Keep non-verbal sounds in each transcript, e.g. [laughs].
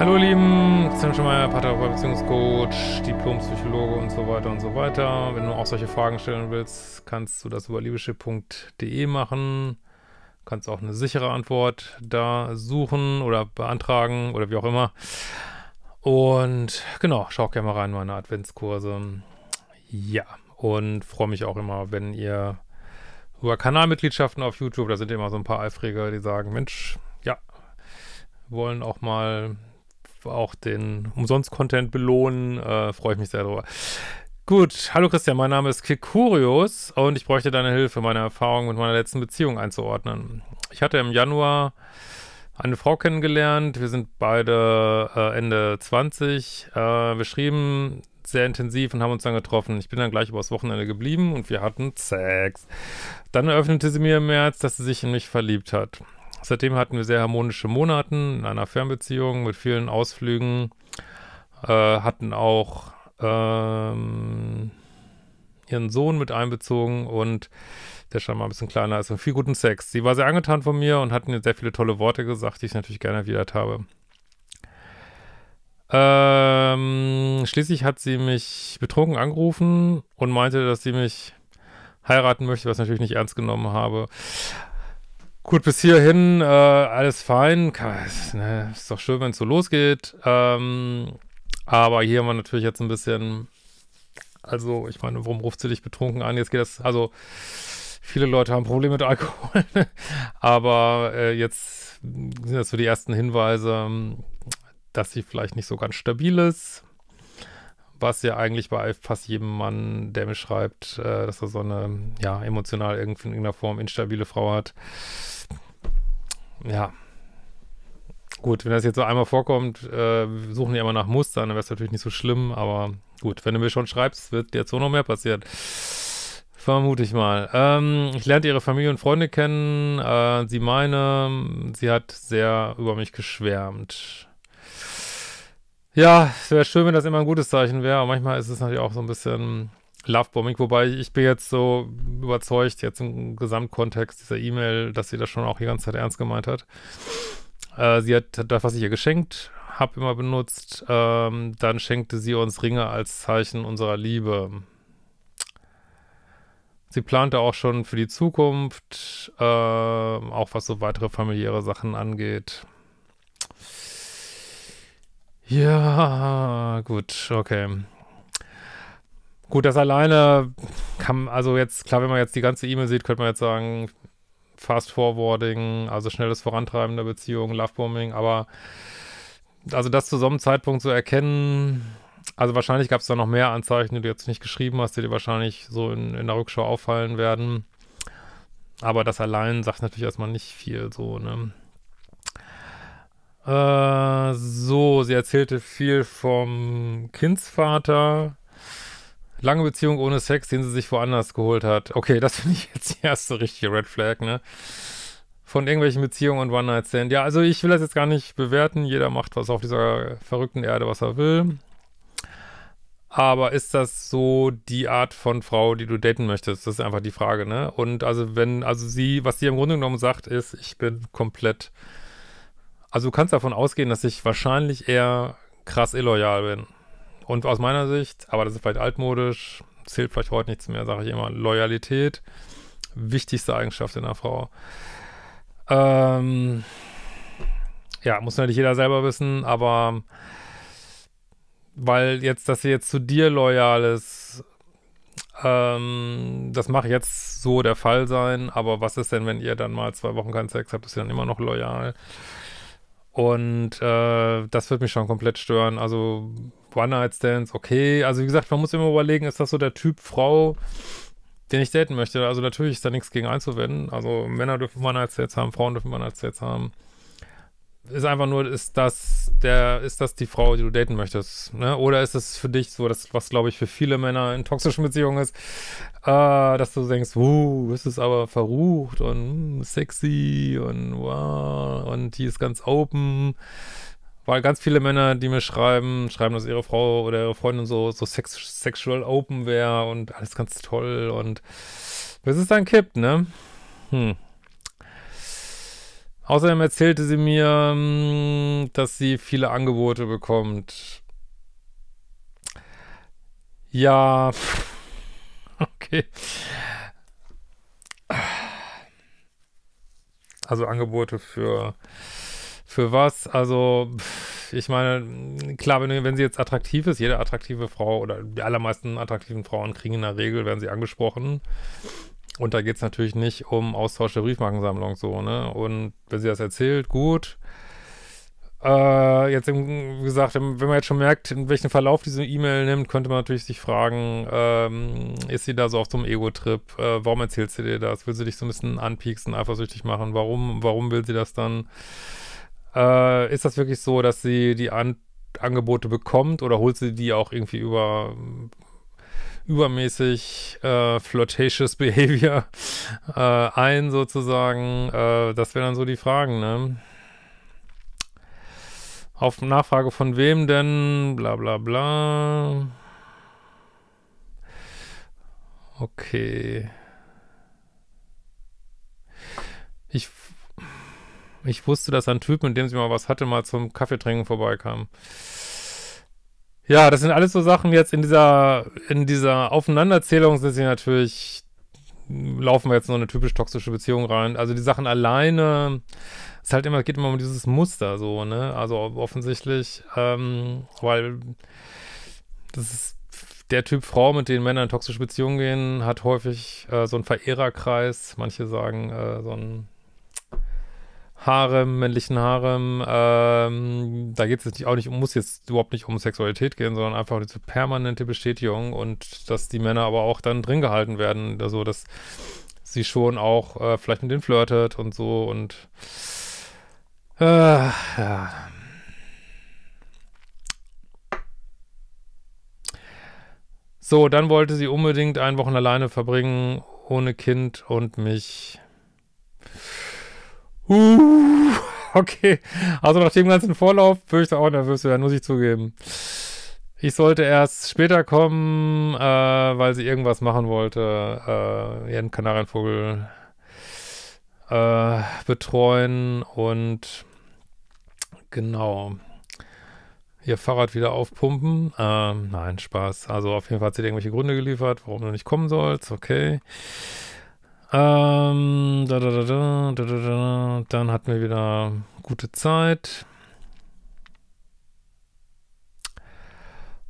Hallo ihr Lieben, Tim Schemeier, Pater, Beziehungscoach, Diplompsychologe und so weiter und so weiter. Wenn du auch solche Fragen stellen willst, kannst du das über liebeschiff.de machen. Du kannst auch eine sichere Antwort da suchen oder beantragen oder wie auch immer. Und genau, schau gerne mal rein, meine Adventskurse. Ja, und freue mich auch immer, wenn ihr über Kanalmitgliedschaften auf YouTube, da sind immer so ein paar Eifreger, die sagen, Mensch, ja, wollen auch mal auch den Umsonst-Content belohnen. Äh, Freue ich mich sehr darüber. Gut, hallo Christian, mein Name ist Kikurius und ich bräuchte deine Hilfe, meine Erfahrungen mit meiner letzten Beziehung einzuordnen. Ich hatte im Januar eine Frau kennengelernt, wir sind beide äh, Ende 20. Äh, wir schrieben sehr intensiv und haben uns dann getroffen. Ich bin dann gleich übers Wochenende geblieben und wir hatten Sex. Dann eröffnete sie mir im März, dass sie sich in mich verliebt hat. Seitdem hatten wir sehr harmonische Monate in einer Fernbeziehung mit vielen Ausflügen. Äh, hatten auch ähm, ihren Sohn mit einbezogen und der scheinbar ein bisschen kleiner ist und viel guten Sex. Sie war sehr angetan von mir und hat mir sehr viele tolle Worte gesagt, die ich natürlich gerne erwidert habe. Ähm, schließlich hat sie mich betrunken angerufen und meinte, dass sie mich heiraten möchte, was ich natürlich nicht ernst genommen habe. Gut, bis hierhin äh, alles fein. Ist, ne, ist doch schön, wenn es so losgeht. Ähm, aber hier haben wir natürlich jetzt ein bisschen. Also, ich meine, warum ruft sie dich betrunken an? Jetzt geht das. Also, viele Leute haben Probleme mit Alkohol. [laughs] aber äh, jetzt sind das so die ersten Hinweise, dass sie vielleicht nicht so ganz stabil ist was ja eigentlich bei fast jedem Mann, der mir schreibt, äh, dass er so eine, ja, emotional irgendwie in irgendeiner Form instabile Frau hat. Ja. Gut, wenn das jetzt so einmal vorkommt, äh, suchen die immer nach Mustern, dann wäre es natürlich nicht so schlimm, aber gut, wenn du mir schon schreibst, wird dir jetzt so noch mehr passieren. Vermute ich mal. Ähm, ich lernte ihre Familie und Freunde kennen. Äh, sie meine, sie hat sehr über mich geschwärmt. Ja, es wäre schön, wenn das immer ein gutes Zeichen wäre. Aber Manchmal ist es natürlich auch so ein bisschen Lovebombing, wobei ich bin jetzt so überzeugt, jetzt im Gesamtkontext dieser E-Mail, dass sie das schon auch die ganze Zeit ernst gemeint hat. Äh, sie hat, hat das, was ich ihr geschenkt habe, immer benutzt. Ähm, dann schenkte sie uns Ringe als Zeichen unserer Liebe. Sie plante auch schon für die Zukunft, äh, auch was so weitere familiäre Sachen angeht. Ja, gut, okay. Gut, das alleine kann, also jetzt, klar, wenn man jetzt die ganze E-Mail sieht, könnte man jetzt sagen, Fast Forwarding, also schnelles Vorantreiben der Beziehung, Lovebombing, aber also das zu so einem Zeitpunkt zu erkennen, also wahrscheinlich gab es da noch mehr Anzeichen, die du jetzt nicht geschrieben hast, die dir wahrscheinlich so in, in der Rückschau auffallen werden. Aber das allein sagt natürlich erstmal nicht viel so, ne? Äh, so, sie erzählte viel vom Kindsvater. Lange Beziehung ohne Sex, den sie sich woanders geholt hat. Okay, das [laughs] finde ich jetzt die erste richtige Red Flag, ne? Von irgendwelchen Beziehungen und One-Night-Stand. Ja, also ich will das jetzt gar nicht bewerten. Jeder macht was auf dieser verrückten Erde, was er will. Aber ist das so die Art von Frau, die du daten möchtest? Das ist einfach die Frage, ne? Und also wenn, also sie, was sie im Grunde genommen sagt, ist, ich bin komplett also du kannst davon ausgehen, dass ich wahrscheinlich eher krass illoyal bin. Und aus meiner Sicht, aber das ist vielleicht altmodisch, zählt vielleicht heute nichts mehr, sage ich immer. Loyalität, wichtigste Eigenschaft in einer Frau. Ähm, ja, muss natürlich jeder selber wissen, aber weil jetzt, dass sie jetzt zu dir loyal ist, ähm, das mag jetzt so der Fall sein, aber was ist denn, wenn ihr dann mal zwei Wochen keinen Sex habt, ist sie dann immer noch loyal? Und äh, das wird mich schon komplett stören. Also One-Night-Stands, okay. Also wie gesagt, man muss immer überlegen, ist das so der Typ Frau, den ich daten möchte? Also natürlich ist da nichts gegen einzuwenden. Also Männer dürfen One-Night-Stands haben, Frauen dürfen One-Night-Stands haben ist einfach nur, ist das der, ist das die Frau, die du daten möchtest? Ne? Oder ist es für dich so, das, was glaube ich für viele Männer in toxischen Beziehungen ist, äh, dass du denkst, wow, ist es aber verrucht und hm, sexy und wow, und die ist ganz open. Weil ganz viele Männer, die mir schreiben, schreiben, dass ihre Frau oder ihre Freundin so, so sex sexual open wäre und alles ganz toll und bis es dann kippt, ne? Hm. Außerdem erzählte sie mir, hm, dass sie viele Angebote bekommt. Ja, [laughs] okay. Also Angebote für für was? Also ich meine, klar, wenn, wenn sie jetzt attraktiv ist, jede attraktive Frau oder die allermeisten attraktiven Frauen kriegen in der Regel, werden sie angesprochen. Und da geht es natürlich nicht um Austausch der Briefmarkensammlung so, ne? Und wenn sie das erzählt, gut. Äh, jetzt, wie gesagt, wenn man jetzt schon merkt, in welchen Verlauf diese E-Mail nimmt, könnte man natürlich sich fragen, ähm, ist sie da so auf so einem Ego-Trip? Äh, warum erzählt sie dir das? Will sie dich so ein bisschen anpieksen, eifersüchtig machen? Warum, warum will sie das dann? Äh, ist das wirklich so, dass sie die An Angebote bekommt oder holt sie die auch irgendwie über übermäßig äh, flirtatious Behavior äh, ein, sozusagen. Äh, das wären dann so die Fragen, ne? Auf Nachfrage von wem denn? Bla bla bla. Okay. Ich, ich wusste, dass ein Typ, mit dem sie mal was hatte, mal zum Kaffeetrinken vorbeikam. Ja, das sind alles so Sachen jetzt in dieser, in dieser Aufeinanderzählung sind sie natürlich, laufen wir jetzt in eine typisch toxische Beziehung rein. Also die Sachen alleine, es halt immer, geht immer um dieses Muster so, ne? Also offensichtlich, ähm, weil das ist der Typ Frau, mit denen Männer in toxische Beziehungen gehen, hat häufig äh, so einen Verehrerkreis, manche sagen äh, so einen Harem, männlichen Harem. Ähm, da geht es jetzt nicht, auch nicht, muss jetzt überhaupt nicht um Sexualität gehen, sondern einfach diese permanente Bestätigung und dass die Männer aber auch dann drin gehalten werden, also dass sie schon auch äh, vielleicht mit denen flirtet und so und äh, ja. So, dann wollte sie unbedingt ein Wochen alleine verbringen, ohne Kind und mich Uh, [laughs] okay. Also nach dem ganzen Vorlauf fürchte ich da auch nervös werden, muss ich zugeben. Ich sollte erst später kommen, äh, weil sie irgendwas machen wollte. Äh, ihren Kanarienvogel äh, betreuen und genau ihr Fahrrad wieder aufpumpen. Ähm, nein, Spaß. Also auf jeden Fall hat sie irgendwelche Gründe geliefert, warum du nicht kommen sollst. Okay. Ähm, da, da, da, da, Dann hatten wir wieder gute Zeit.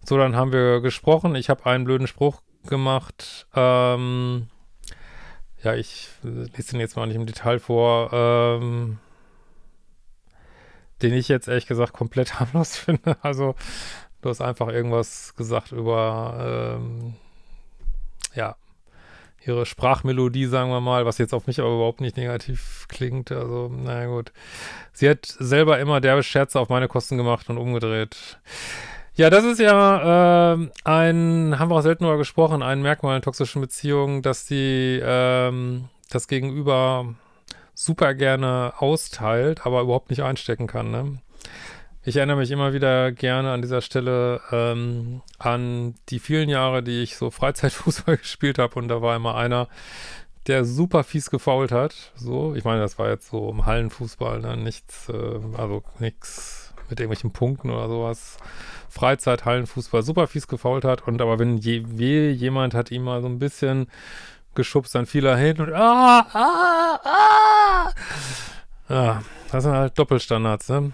So, dann haben wir gesprochen. Ich habe einen blöden Spruch gemacht. Ähm, ja, ich lese den jetzt mal nicht im Detail vor. Ähm, den ich jetzt ehrlich gesagt komplett [laughs] harmlos finde. Also, du hast einfach irgendwas gesagt über, ähm, ja, ihre Sprachmelodie, sagen wir mal, was jetzt auf mich aber überhaupt nicht negativ klingt. Also, naja, gut. Sie hat selber immer derbe Scherze auf meine Kosten gemacht und umgedreht. Ja, das ist ja äh, ein, haben wir auch selten darüber gesprochen, ein Merkmal in toxischen Beziehungen, dass die, ähm, das Gegenüber super gerne austeilt, aber überhaupt nicht einstecken kann, ne? Ich erinnere mich immer wieder gerne an dieser Stelle ähm, an die vielen Jahre, die ich so Freizeitfußball [laughs] gespielt habe und da war immer einer, der super fies gefault hat. So, ich meine, das war jetzt so im Hallenfußball, ne? nichts, äh, also nichts mit irgendwelchen Punkten oder sowas. Freizeit, Hallenfußball, super fies gefault hat. Und aber wenn je, je jemand hat ihm mal so ein bisschen geschubst, dann fiel er hin und ah, ah, ah. Ja, das sind halt Doppelstandards, ne?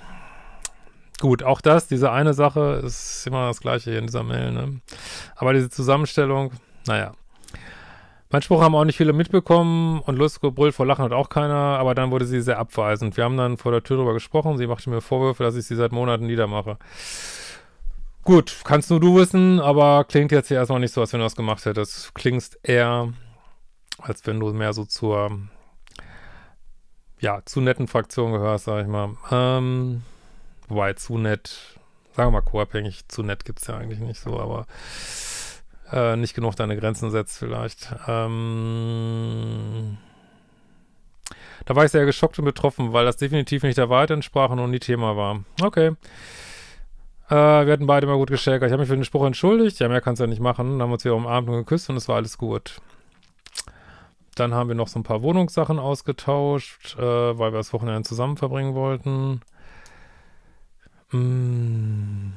Gut, auch das, diese eine Sache ist immer das gleiche hier in dieser Mail, ne? Aber diese Zusammenstellung, naja. Mein Spruch haben auch nicht viele mitbekommen und Lust gebrüllt vor Lachen hat auch keiner, aber dann wurde sie sehr abweisend. Wir haben dann vor der Tür drüber gesprochen, sie machte mir Vorwürfe, dass ich sie seit Monaten niedermache. Gut, kannst nur du wissen, aber klingt jetzt hier erstmal nicht so, als wenn du das gemacht hättest. Klingst eher, als wenn du mehr so zur, ja, zu netten Fraktion gehörst, sag ich mal. Ähm. Wobei zu nett, sagen wir mal co-abhängig, zu nett gibt es ja eigentlich nicht so, aber äh, nicht genug deine Grenzen setzt vielleicht. Ähm, da war ich sehr geschockt und betroffen, weil das definitiv nicht der Wahrheit entsprach und nie Thema war. Okay. Äh, wir hatten beide mal gut geschäkert. Ich habe mich für den Spruch entschuldigt. Ja, mehr kannst du ja nicht machen. Dann haben wir uns wieder umarmt und geküsst und es war alles gut. Dann haben wir noch so ein paar Wohnungssachen ausgetauscht, äh, weil wir das Wochenende zusammen verbringen wollten. Mm.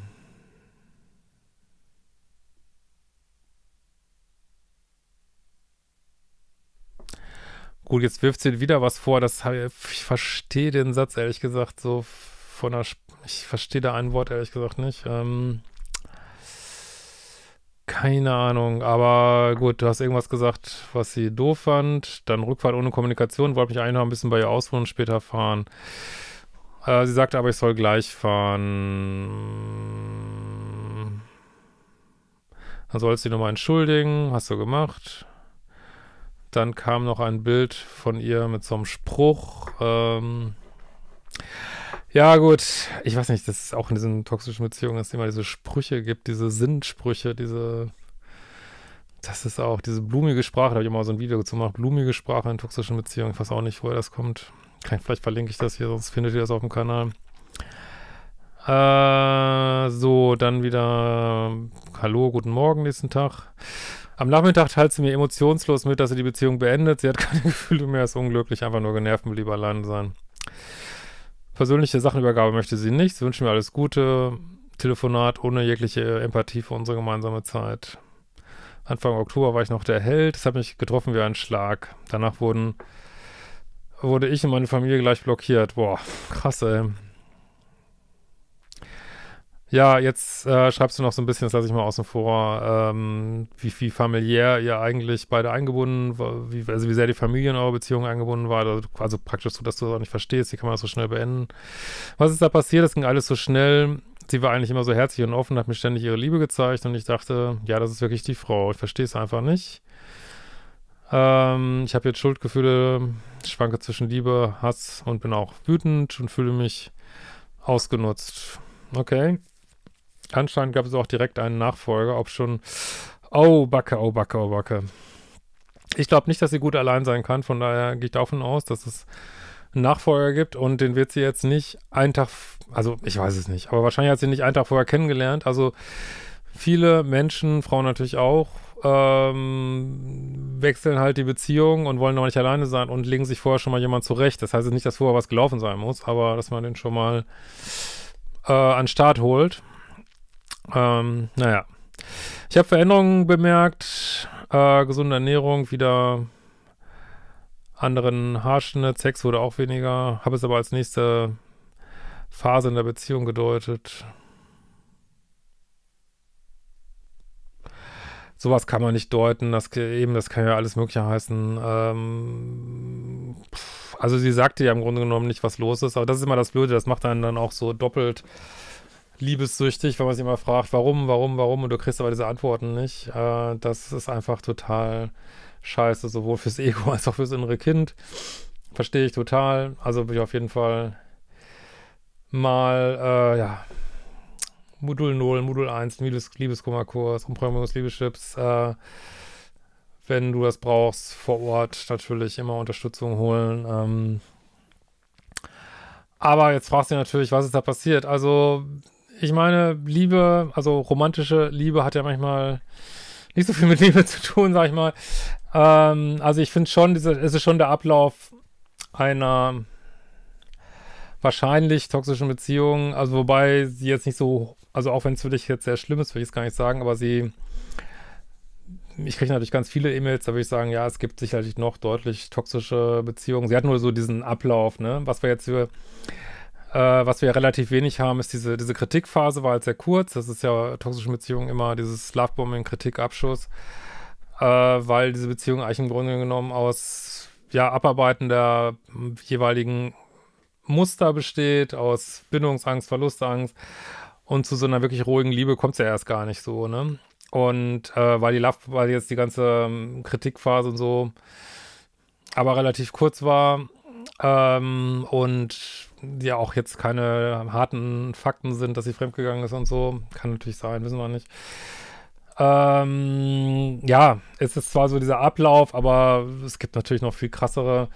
Gut, jetzt wirft sie wieder was vor, das ich verstehe den Satz ehrlich gesagt so von der ich verstehe da ein Wort ehrlich gesagt nicht. Ähm, keine Ahnung, aber gut, du hast irgendwas gesagt, was sie doof fand, dann Rückfahrt ohne Kommunikation, wollte mich eigentlich noch ein bisschen bei ihr ausruhen und später fahren. Äh, sie sagte aber, ich soll gleich fahren. Dann sollst du dich nochmal entschuldigen. Hast du gemacht. Dann kam noch ein Bild von ihr mit so einem Spruch. Ähm, ja, gut. Ich weiß nicht, dass es auch in diesen toxischen Beziehungen, dass es immer diese Sprüche gibt, diese Sinnsprüche, diese. Das ist auch diese blumige Sprache, da habe ich immer so ein Video gemacht. Blumige Sprache in toxischen Beziehungen. Ich weiß auch nicht, woher das kommt vielleicht verlinke ich das hier, sonst findet ihr das auf dem Kanal. Äh, so, dann wieder Hallo, guten Morgen nächsten Tag. Am Nachmittag teilt sie mir emotionslos mit, dass sie die Beziehung beendet. Sie hat [laughs] keine Gefühle mehr, ist unglücklich, einfach nur genervt und will lieber allein sein. Persönliche Sachenübergabe möchte sie nicht. Sie wünscht mir alles Gute. Telefonat ohne jegliche Empathie für unsere gemeinsame Zeit. Anfang Oktober war ich noch der Held. Es hat mich getroffen wie ein Schlag. Danach wurden wurde ich und meine Familie gleich blockiert. Boah, krass, ey. Ja, jetzt äh, schreibst du noch so ein bisschen, das lasse ich mal außen vor, ähm, wie, viel familiär ihr eigentlich beide eingebunden, wie, also wie sehr die Familie in eure Beziehung eingebunden war, also, also praktisch so, dass du das auch nicht verstehst, wie kann man das so schnell beenden. Was ist da passiert? Das ging alles so schnell. Sie war eigentlich immer so herzlich und offen, hat mir ständig ihre Liebe gezeigt und ich dachte, ja, das ist wirklich die Frau. Ich verstehe es einfach nicht. Ähm, ich habe jetzt Schuldgefühle ich schwanke zwischen Liebe, Hass und bin auch wütend und fühle mich ausgenutzt. Okay. Anscheinend gab es auch direkt einen Nachfolger, ob schon. Oh, Backe, oh, Backe, oh, Backe. Ich glaube nicht, dass sie gut allein sein kann. Von daher gehe ich davon aus, dass es einen Nachfolger gibt und den wird sie jetzt nicht einen Tag, also ich weiß es nicht, aber wahrscheinlich hat sie nicht einen Tag vorher kennengelernt. Also viele Menschen, Frauen natürlich auch, ähm, wechseln halt die Beziehung und wollen noch nicht alleine sein und legen sich vorher schon mal jemand zurecht. Das heißt nicht, dass vorher was gelaufen sein muss, aber dass man den schon mal äh, an Start holt. Ähm, naja. Ich habe Veränderungen bemerkt. Äh, gesunde Ernährung, wieder anderen Haarschnitt. Sex wurde auch weniger. Habe es aber als nächste Phase in der Beziehung gedeutet. sowas kann man nicht deuten. Das eben, das kann ja alles Mögliche heißen. Ähm, also sie sagte ja im Grunde genommen nicht, was los ist, aber das ist immer das Blöde, das macht einen dann auch so doppelt liebessüchtig, wenn man sich immer fragt, warum, warum, warum, und du kriegst aber diese Antworten nicht. Äh, das ist einfach total scheiße, sowohl fürs Ego als auch fürs innere Kind. Verstehe ich total. Also bin ich auf jeden Fall mal, äh, ja, Modul 0, Modul 1, Liebes Liebeskummerkurs, Umprogrammierungsliebeschips, äh, wenn du das brauchst, vor Ort natürlich immer Unterstützung holen. Ähm. Aber jetzt fragst du dich natürlich, was ist da passiert? Also, ich meine, Liebe, also romantische Liebe hat ja manchmal nicht so viel mit Liebe zu tun, sag ich mal. Ähm, also, ich finde schon, diese, es ist schon der Ablauf einer wahrscheinlich toxischen Beziehung. Also, wobei sie jetzt nicht so also auch wenn es für dich jetzt sehr schlimm ist, will ich es gar nicht sagen, aber sie, ich kriege natürlich ganz viele E-Mails, da würde ich sagen, ja, es gibt sicherlich noch deutlich toxische Beziehungen. Sie hat nur so diesen Ablauf, ne? Was wir jetzt für, äh, was wir relativ wenig haben, ist diese, diese Kritikphase war halt sehr kurz. Das ist ja toxische Beziehungen immer dieses Lovebombing, Kritik, Abschuss, äh, weil diese Beziehung eigentlich im Grunde genommen aus, ja, Abarbeiten der jeweiligen Muster besteht, aus Bindungsangst, Verlustangst und zu so einer wirklich ruhigen Liebe kommt es ja erst gar nicht so, ne? Und äh, weil die Love, weil jetzt die ganze ähm, Kritikphase und so aber relativ kurz war ähm, und ja auch jetzt keine harten Fakten sind, dass sie fremdgegangen ist und so. Kann natürlich sein, wissen wir nicht. Ähm, ja, es ist zwar so dieser Ablauf, aber es gibt natürlich noch viel krassere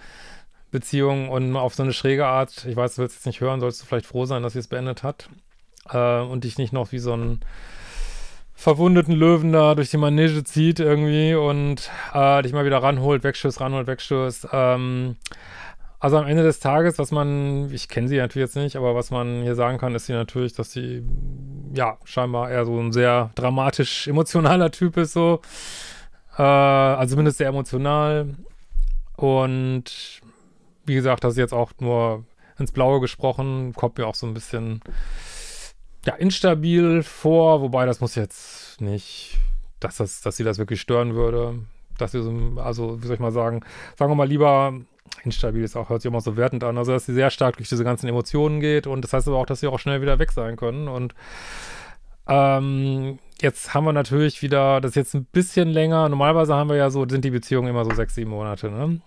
Beziehungen und auf so eine schräge Art. Ich weiß, du willst es nicht hören, sollst du vielleicht froh sein, dass sie es beendet hat äh, und dich nicht noch wie so ein verwundeten Löwen da durch die Manege zieht irgendwie und äh, dich mal wieder ranholt, wegstößt, ranholt, wegstößt. Ähm, also am Ende des Tages, was man, ich kenne sie natürlich jetzt nicht, aber was man hier sagen kann, ist sie natürlich, dass sie ja scheinbar eher so ein sehr dramatisch emotionaler Typ ist so. Äh, also zumindest sehr emotional. Und wie gesagt, das ist jetzt auch nur ins Blaue gesprochen, kommt mir auch so ein bisschen ja, instabil vor, wobei das muss jetzt nicht, dass, das, dass sie das wirklich stören würde. Dass wir so, also, wie soll ich mal sagen, sagen wir mal lieber, instabil ist auch, hört sich immer so wertend an, also dass sie sehr stark durch diese ganzen Emotionen geht und das heißt aber auch, dass sie auch schnell wieder weg sein können und ähm, jetzt haben wir natürlich wieder, das ist jetzt ein bisschen länger, normalerweise haben wir ja so, sind die Beziehungen immer so sechs, sieben Monate, ne?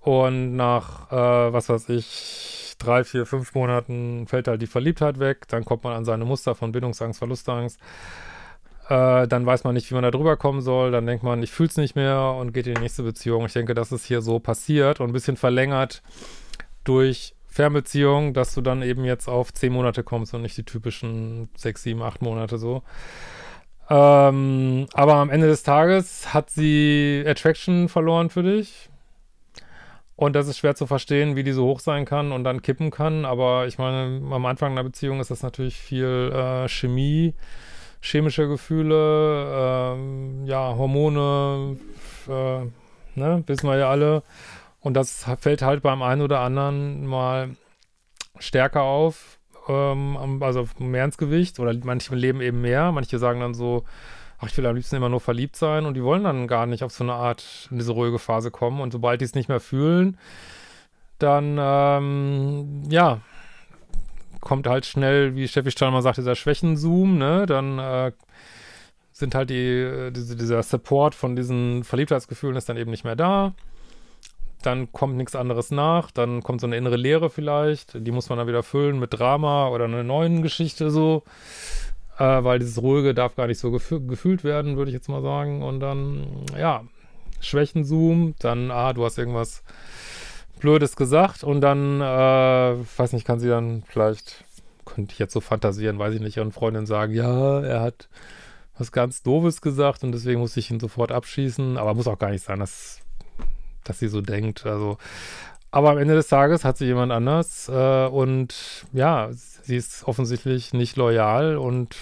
Und nach, äh, was weiß ich, drei, vier, fünf Monaten fällt halt die Verliebtheit weg, dann kommt man an seine Muster von Bindungsangst, Verlustangst. Äh, dann weiß man nicht, wie man da drüber kommen soll. Dann denkt man, ich fühle es nicht mehr und geht in die nächste Beziehung. Ich denke, das ist hier so passiert und ein bisschen verlängert durch Fernbeziehung, dass du dann eben jetzt auf zehn Monate kommst und nicht die typischen sechs, sieben, acht Monate so. Ähm, aber am Ende des Tages hat sie Attraction verloren für dich. Und das ist schwer zu verstehen, wie die so hoch sein kann und dann kippen kann. Aber ich meine, am Anfang einer Beziehung ist das natürlich viel äh, Chemie, chemische Gefühle, äh, ja, Hormone, äh, ne, wissen wir ja alle. Und das fällt halt beim einen oder anderen mal stärker auf, ähm, also mehr ins Gewicht. Oder manche leben eben mehr, manche sagen dann so, ach, ich will am liebsten immer nur verliebt sein und die wollen dann gar nicht auf so eine Art in diese ruhige Phase kommen. Und sobald die es nicht mehr fühlen, dann, ähm, ja, kommt halt schnell, wie Steffi Steinmann sagt, dieser Schwächenzoom, ne? Dann äh, sind halt die, äh, diese, dieser Support von diesen Verliebtheitsgefühlen ist dann eben nicht mehr da. Dann kommt nichts anderes nach, dann kommt so eine innere Leere vielleicht, die muss man dann wieder füllen mit Drama oder einer neuen Geschichte so äh, weil dieses Ruhige darf gar nicht so gef gefühlt werden, würde ich jetzt mal sagen. Und dann, ja, Schwächenzoom, dann, ah, du hast irgendwas Blödes gesagt und dann, äh, weiß nicht, kann sie dann vielleicht, könnte ich jetzt so fantasieren, weiß ich nicht, ihren Freundin sagen, ja, er hat was ganz Doofes gesagt und deswegen muss ich ihn sofort abschießen, aber muss auch gar nicht sein, dass, dass sie so denkt, also aber am Ende des Tages hat sie jemand anders äh, und ja, sie ist offensichtlich nicht loyal und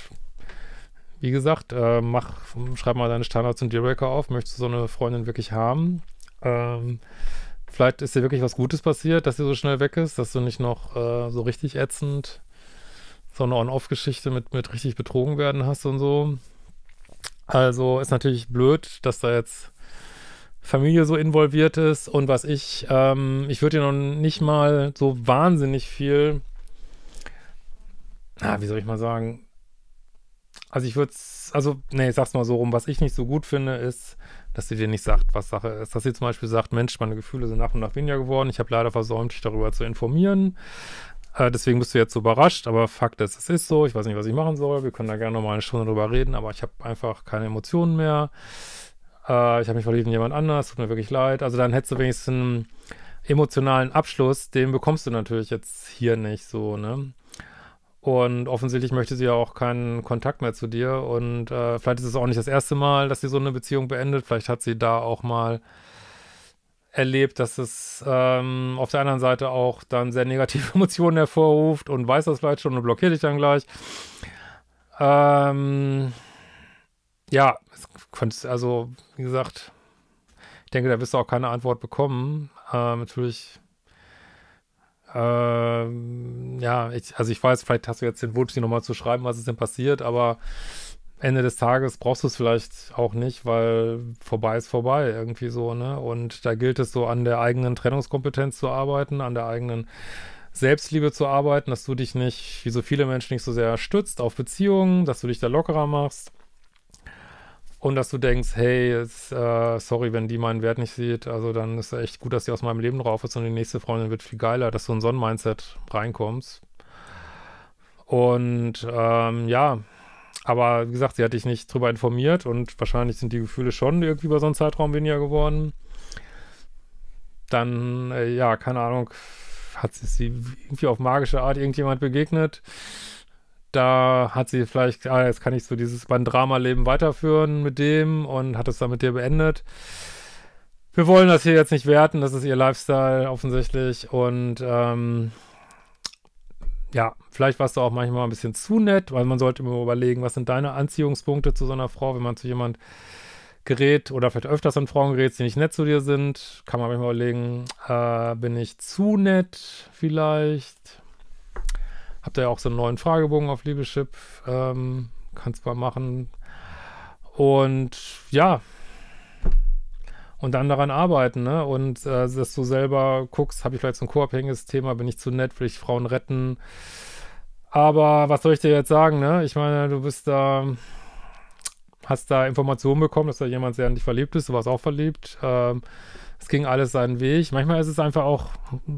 wie gesagt, äh, mach, schreib mal deine Standards und Dealbreaker auf. Möchtest du so eine Freundin wirklich haben? Ähm, vielleicht ist dir wirklich was Gutes passiert, dass sie so schnell weg ist, dass du nicht noch äh, so richtig ätzend so eine On-Off-Geschichte mit, mit richtig betrogen werden hast und so. Also ist natürlich blöd, dass da jetzt Familie so involviert ist und was ich, ähm, ich würde dir noch nicht mal so wahnsinnig viel, na, wie soll ich mal sagen, also ich würde es, also, nee, ich sag's mal so rum, was ich nicht so gut finde, ist, dass sie dir nicht sagt, was Sache ist. Dass sie zum Beispiel sagt, Mensch, meine Gefühle sind nach und nach weniger geworden, ich habe leider versäumt, dich darüber zu informieren. Äh, deswegen bist du jetzt so überrascht, aber Fakt ist, es ist so, ich weiß nicht, was ich machen soll, wir können da gerne nochmal eine Stunde drüber reden, aber ich habe einfach keine Emotionen mehr äh, ich habe mich verliebt in jemand anders, tut mir wirklich leid. Also dann hättest du wenigstens einen emotionalen Abschluss, den bekommst du natürlich jetzt hier nicht so, ne? Und offensichtlich möchte sie ja auch keinen Kontakt mehr zu dir. Und äh, vielleicht ist es auch nicht das erste Mal, dass sie so eine Beziehung beendet. Vielleicht hat sie da auch mal erlebt, dass es ähm, auf der anderen Seite auch dann sehr negative [laughs] Emotionen hervorruft und weiß das vielleicht schon und blockiert dich dann gleich. Ähm, ja, es, also, wie gesagt, ich denke, da wirst du auch keine Antwort bekommen. Ähm, natürlich, ähm, ja, ich, also ich weiß, vielleicht hast du jetzt den Wunsch, dir nochmal zu schreiben, was ist denn passiert, aber Ende des Tages brauchst du es vielleicht auch nicht, weil vorbei ist vorbei, irgendwie so, ne? Und da gilt es so, an der eigenen Trennungskompetenz zu arbeiten, an der eigenen Selbstliebe zu arbeiten, dass du dich nicht, wie so viele Menschen, nicht so sehr stützt auf Beziehungen, dass du dich da lockerer machst und dass du denkst, hey, jetzt, äh, sorry, wenn die meinen Wert nicht sieht, also dann ist es echt gut, dass die aus meinem Leben drauf ist und die nächste Freundin wird viel geiler, dass du in so ein Mindset reinkommst. Und ähm, ja, aber wie gesagt, sie hat dich nicht drüber informiert und wahrscheinlich sind die Gefühle schon irgendwie über so einen Zeitraum weniger geworden. Dann, äh, ja, keine Ahnung, hat sie irgendwie auf magische Art irgendjemand begegnet da hat sie vielleicht, ah, jetzt kann ich so dieses mein Drama-Leben weiterführen mit dem und hat es dann mit dir beendet. Wir wollen das hier jetzt nicht werten, das ist ihr Lifestyle offensichtlich und ähm, ja, vielleicht warst du auch manchmal ein bisschen zu nett, weil man sollte immer überlegen, was sind deine Anziehungspunkte zu so einer Frau, wenn man zu jemand gerät oder vielleicht öfters an Frauen gerät, die nicht nett zu dir sind, kann man manchmal überlegen, äh, bin ich zu nett vielleicht, Habt ihr ja auch so einen neuen Fragebogen auf Liebeschip. Ähm, kannst mal machen. Und ja. Und dann daran arbeiten, ne? Und äh, dass du selber guckst, habe ich vielleicht so ein co-abhängiges Thema, bin ich zu nett, will ich Frauen retten. Aber was soll ich dir jetzt sagen, ne? Ich meine, du bist da, hast da Informationen bekommen, dass da jemand sehr an dich verliebt ist, du warst auch verliebt. Ähm, es ging alles seinen Weg. Manchmal ist es einfach auch,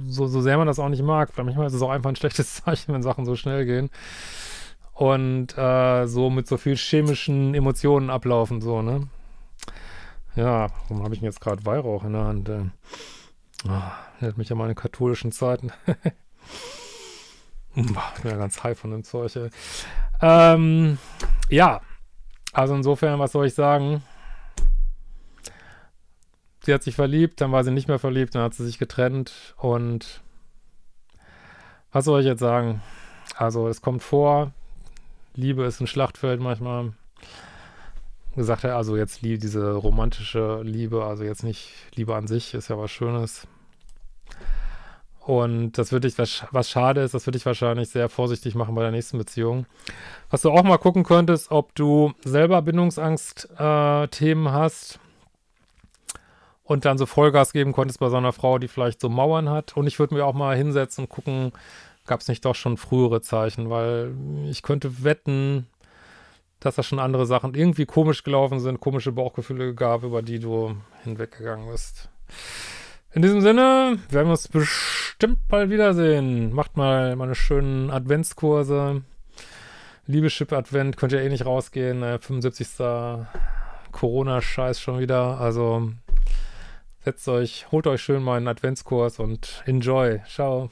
so, so sehr man das auch nicht mag, manchmal ist es auch einfach ein schlechtes [laughs] Zeichen, wenn Sachen so schnell gehen. Und äh, so mit so viel chemischen Emotionen ablaufen, so, ne? Ja, warum habe ich denn jetzt gerade Weihrauch in der Hand? Äh? Oh, mich an meine katholischen Zeiten. [laughs] ich bin ja ganz high von dem Zeug, Ähm, ja, also insofern, was soll ich sagen? sie hat sich verliebt, dann war sie nicht mehr verliebt, dann hat sie sich getrennt und was soll ich jetzt sagen? Also es kommt vor, Liebe ist ein Schlachtfeld manchmal. Gesagt, also jetzt Liebe, diese romantische Liebe, also jetzt nicht Liebe an sich, ist ja was Schönes. Und das würde ich, was, was schade ist, das würde ich wahrscheinlich sehr vorsichtig machen bei der nächsten Beziehung. Was du auch mal gucken könntest, ob du selber Bindungsangst-Themen äh, hast und dann so Vollgas geben konntest bei so einer Frau, die vielleicht so Mauern hat. Und ich würde mir auch mal hinsetzen und gucken, gab es nicht doch schon frühere Zeichen, weil ich könnte wetten, dass da schon andere Sachen irgendwie komisch gelaufen sind, komische Bauchgefühle gab, über die du hinweggegangen bist. In diesem Sinne werden wir uns bestimmt bald wiedersehen. Macht mal meine schönen Adventskurse. Liebe Chip Advent, könnt ihr eh nicht rausgehen. 75. Äh, Corona-Scheiß schon wieder. Also Setzt euch, holt euch schön meinen Adventskurs und enjoy. Ciao.